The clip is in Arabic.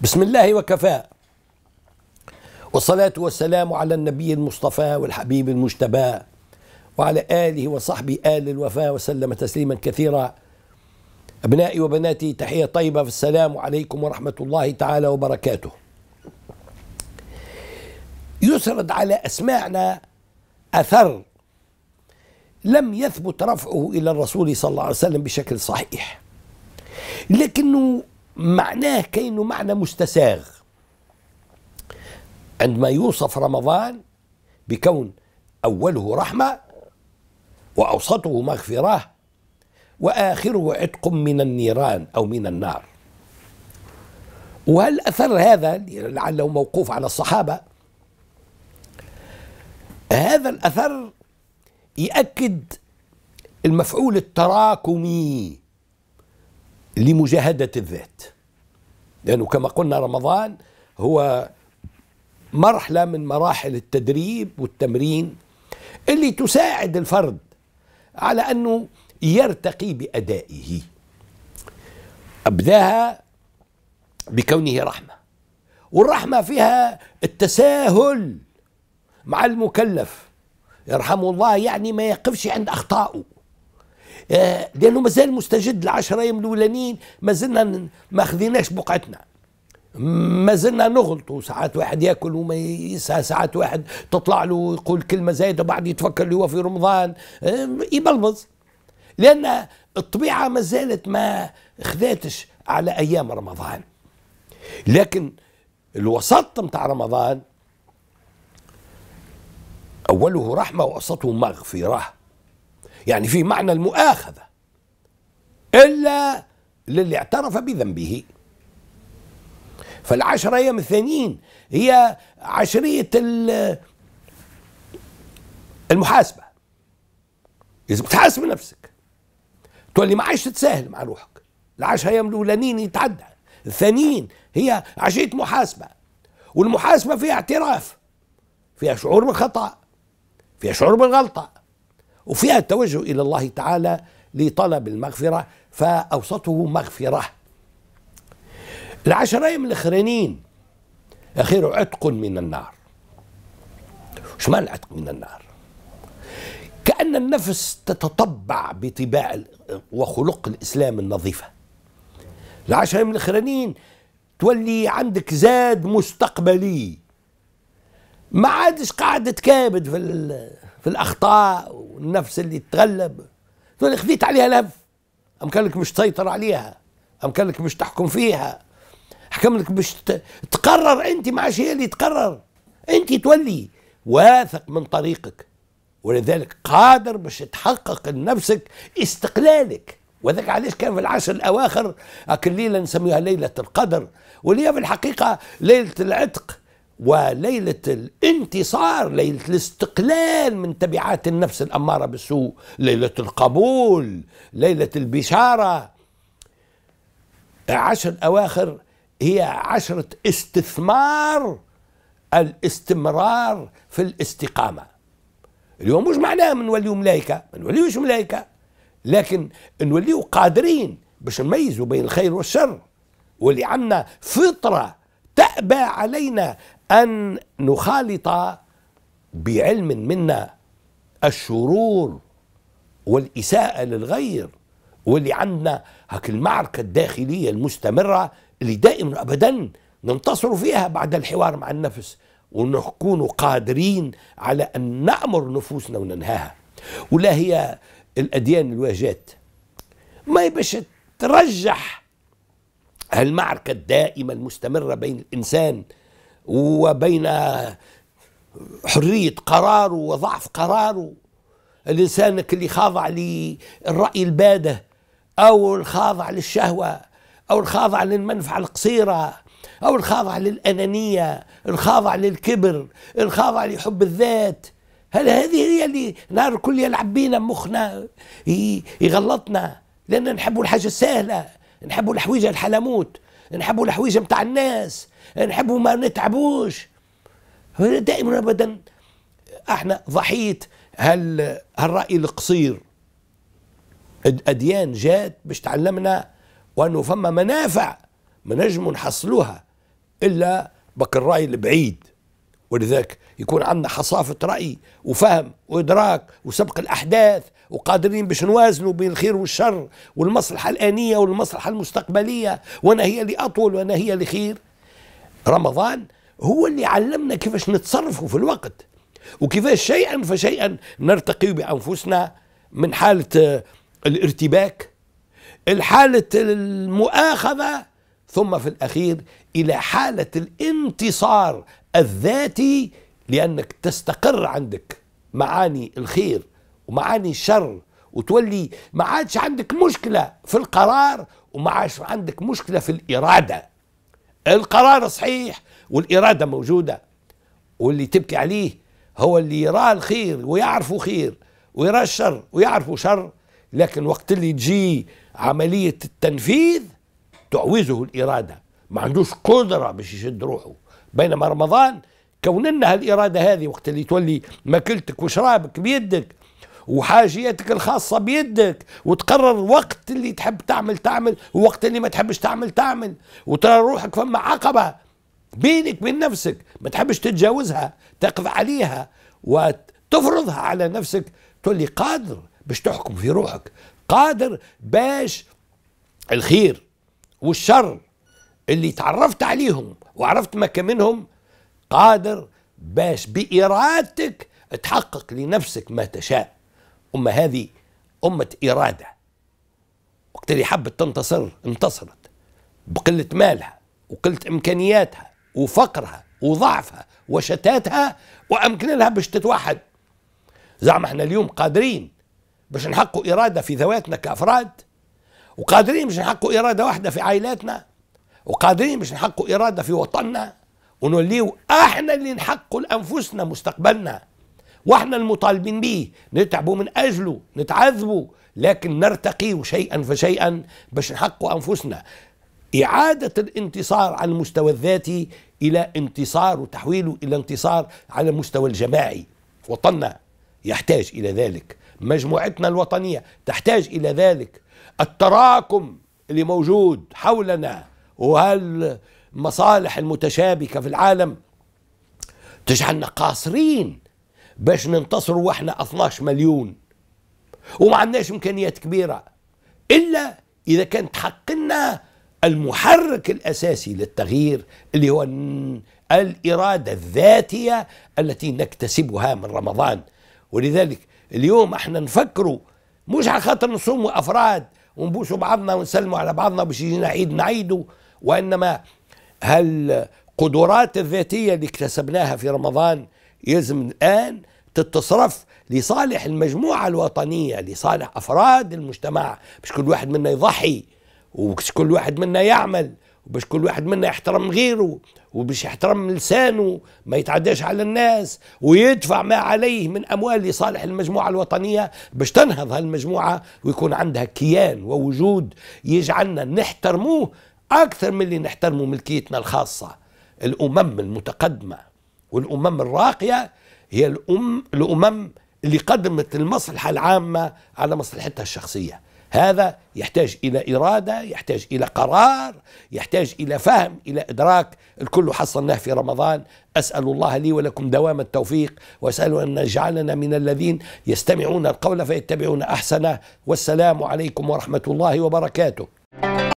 بسم الله وكفى والصلاة والسلام على النبي المصطفى والحبيب المجتبى وعلى آله وصحبه آل الوفاء وسلم تسليما كثيرا أبنائي وبناتي تحية طيبة في السلام عليكم ورحمة الله تعالى وبركاته يسرد على أسماعنا أثر لم يثبت رفعه إلى الرسول صلى الله عليه وسلم بشكل صحيح لكنه معناه كأنه معنى مستساغ عندما يوصف رمضان بكون أوله رحمة وأوسطه مغفرة وآخره عتق من النيران أو من النار وهل أثر هذا لعله موقوف على الصحابة هذا الأثر يأكد المفعول التراكمي لمجاهدة الذات لأنه يعني كما قلنا رمضان هو مرحلة من مراحل التدريب والتمرين اللي تساعد الفرد على أنه يرتقي بأدائه أبداها بكونه رحمة والرحمة فيها التساهل مع المكلف يرحمه الله يعني ما يقفش عند أخطائه آه، لانه مازال مستجد العشرة ايام الاولانيين ما زلنا ما خذيناش بقعتنا ما زلنا نغلطوا ساعات واحد ياكل وما ساعات واحد تطلع له يقول كلمه زايده بعد يتفكر اللي هو في رمضان آه، يبلبز لان الطبيعه ما زالت ما خذاتش على ايام رمضان لكن الوسط نتاع رمضان اوله رحمه واوسطه مغفره يعني في معنى المؤاخذة إلا للي اعترف بذنبه فالعشرة أيام الثانيين هي عشرية المحاسبة لازم تحاسب نفسك تولي ما عادش تتساهل مع روحك العشرة أيام الأولانيين يتعدى الثانيين هي عشية محاسبة والمحاسبة فيها اعتراف فيها شعور بالخطأ فيها شعور بالغلطة وفيها التوجه إلى الله تعالى لطلب المغفرة فأوسطه مغفرة العشرين من الأخرانيين أخير عتق من النار وش معنى عتق من النار كأن النفس تتطبع بطباع وخلق الإسلام النظيفة العشرة من الأخرانيين تولي عندك زاد مستقبلي ما عادش قاعد تكابد في في الاخطاء والنفس اللي تتغلب تقول خذيت عليها لف ام كان مش تسيطر عليها ام كان مش تحكم فيها حكم لك مش تقرر انت ما عادش هي اللي تقرر انت تولي واثق من طريقك ولذلك قادر باش تحقق لنفسك استقلالك وذاك علاش كان في العشر الاواخر اكل ليله نسميها ليله القدر واللي في الحقيقه ليله العتق وليلة الانتصار ليلة الاستقلال من تبعات النفس الأمارة بالسوء ليلة القبول ليلة البشارة عشر أواخر هي عشرة استثمار الاستمرار في الاستقامة اليوم مش معناه من وليو ملايكة من وليوش ملايكة لكن نوليو قادرين باش نميزوا بين الخير والشر واللي عندنا فطرة تأبى علينا أن نخالط بعلم منا الشرور والإساءة للغير واللي عندنا هك المعركة الداخلية المستمرة اللي دائما أبدا ننتصر فيها بعد الحوار مع النفس ونكون قادرين على أن نأمر نفوسنا وننهاها ولا هي الأديان الواجات ما يبش ترجح هالمعركة الدائمة المستمرة بين الإنسان وبين حرية قرار وضعف قرار الإنسان اللي خاضع للرأي الباده أو الخاضع للشهوة أو الخاضع للمنفعة القصيرة أو الخاضع للأنانية الخاضع للكبر الخاضع لحب الذات هل هذه هي اللي نار الكل يلعب بينا مخنا يغلطنا لأن نحبوا الحاجة السهلة نحبوا الحويجة الحلموت نحبوا الحويجه نتاع الناس نحبوا ما نتعبوش دائما ابدا احنا ضحيه هال هالراي القصير الاديان جات باش تعلمنا وانه فما منافع ما نجم نحصلوها الا بك الراي البعيد ولذلك يكون عندنا حصافه راي وفهم وادراك وسبق الاحداث وقادرين باش نوازنوا بين الخير والشر والمصلحة الآنية والمصلحة المستقبلية وانا هي اللي أطول وانا هي اللي خير رمضان هو اللي علمنا كيفاش نتصرفوا في الوقت وكيفاش شيئا فشيئا نرتقي بأنفسنا من حالة آه، الارتباك الحالة المؤاخذة ثم في الأخير إلى حالة الانتصار الذاتي لأنك تستقر عندك معاني الخير ومعاني شر وتولي ما عادش عندك مشكله في القرار وما عادش عندك مشكله في الاراده القرار صحيح والاراده موجوده واللي تبكي عليه هو اللي يرى الخير ويعرفه خير ويرى الشر ويعرفه شر لكن وقت اللي تجي عمليه التنفيذ تعوزه الاراده ما عندوش قدره باش يشد روحه بينما رمضان كوننا هالإرادة هذه وقت اللي تولي ماكلتك وشرابك بيدك وحاجياتك الخاصة بيدك وتقرر وقت اللي تحب تعمل تعمل ووقت اللي ما تحبش تعمل تعمل وترى روحك فما عقبة بينك بين نفسك ما تحبش تتجاوزها تقف عليها وتفرضها على نفسك تولي قادر باش تحكم في روحك قادر باش الخير والشر اللي تعرفت عليهم وعرفت ما كمنهم قادر باش بإرادتك تحقق لنفسك ما تشاء أمة هذه أمة إرادة وقت اللي حبت تنتصر انتصرت بقلة مالها وقلة إمكانياتها وفقرها وضعفها وشتاتها وأمكن لها باش تتوحد زعما احنا اليوم قادرين باش نحقوا إرادة في ذواتنا كأفراد وقادرين باش نحقوا إرادة واحدة في عائلاتنا وقادرين باش نحقوا إرادة في وطننا ونوليو احنا اللي نحقوا لأنفسنا مستقبلنا واحنا المطالبين به نتعبوا من اجله نتعذبوا لكن نرتقي شيئا فشيئا باش نحققوا انفسنا إعادة الانتصار على المستوى الذاتي إلى انتصار وتحويله إلى انتصار على المستوى الجماعي وطننا يحتاج إلى ذلك مجموعتنا الوطنية تحتاج إلى ذلك التراكم اللي موجود حولنا وهالمصالح المتشابكة في العالم تجعلنا قاصرين باش ننتصروا واحنا 12 مليون وما عندناش امكانيات كبيره الا اذا كان تحققنا المحرك الاساسي للتغيير اللي هو الاراده الذاتيه التي نكتسبها من رمضان ولذلك اليوم احنا نفكروا مش على خاطر نصوموا افراد ونبوسوا بعضنا ونسلموا على بعضنا باش يجينا عيد نعيدوا وانما هالقدرات الذاتيه اللي اكتسبناها في رمضان يلزم الآن تتصرف لصالح المجموعة الوطنية لصالح أفراد المجتمع باش كل واحد منا يضحي وباش كل واحد منا يعمل وباش كل واحد منا يحترم غيره وباش يحترم لسانه ما يتعداش على الناس ويدفع ما عليه من اموال لصالح المجموعه الوطنيه باش تنهض هالمجموعه ويكون عندها كيان ووجود يجعلنا نحترموه اكثر من اللي نحترموا ملكيتنا الخاصه الامم المتقدمه والأمم الراقية هي الأم الأمم اللي قدمت المصلحة العامة على مصلحتها الشخصية هذا يحتاج إلى إرادة يحتاج إلى قرار يحتاج إلى فهم إلى إدراك الكل حصلناه في رمضان أسأل الله لي ولكم دوام التوفيق وأسأل أن يجعلنا من الذين يستمعون القول فيتبعون أحسنه والسلام عليكم ورحمة الله وبركاته